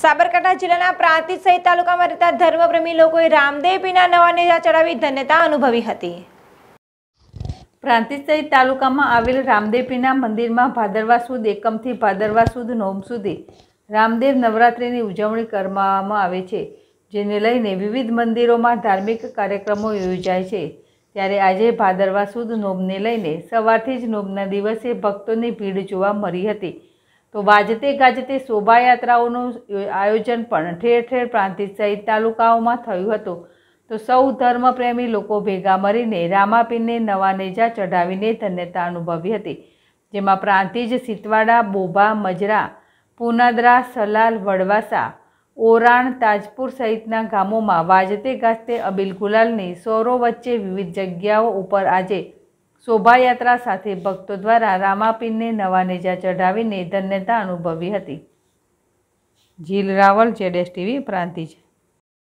સાબરકાંઠા જિલ્લાના પ્રાંતિજ સહિત તાલુકામાં રહેતા ધર્મપ્રેમી લોકોએ રામદેવ પીના નવા નેજા ચડાવી ધન્યતા અનુભવી હતી પ્રાંતિજ સહિત તાલુકામાં આવેલ રામદેવ મંદિરમાં ભાદરવા સુદ એકમથી ભાદરવા સુદ નોમ સુધી રામદેવ નવરાત્રિની ઉજવણી કરવામાં આવે છે જેને લઈને વિવિધ મંદિરોમાં ધાર્મિક કાર્યક્રમો યોજાય છે ત્યારે આજે ભાદરવા સુદ નોમને લઈને સવારથી જ નોમના દિવસે ભક્તોની ભીડ જોવા મળી હતી તો વાજતે ગાજતે શોભાયાત્રાઓનું આયોજન પણ ઠેર ઠેર પ્રાંતિજ સહિત તાલુકાઓમાં થયું હતું તો સૌ ધર્મપ્રેમી લોકો ભેગા મળીને રામાપીરને નવા નેજા ચઢાવીને ધન્યતા અનુભવી હતી જેમાં પ્રાંતિજ સિતવાડા બોભા મજરા પુનાદરા સલાલ વડવાસા ઓરાણ તાજપુર સહિતના ગામોમાં વાજતે ગાજતે અબીલ ગુલાલની સૌરો વચ્ચે વિવિધ જગ્યાઓ ઉપર આજે શોભાયાત્રા સાથે ભક્તો દ્વારા રામાપીરને નવા નેજા ચઢાવીને ધન્યતા અનુભવી હતી જીલ રાવલ જેડેસ ટીવી પ્રાંતિજ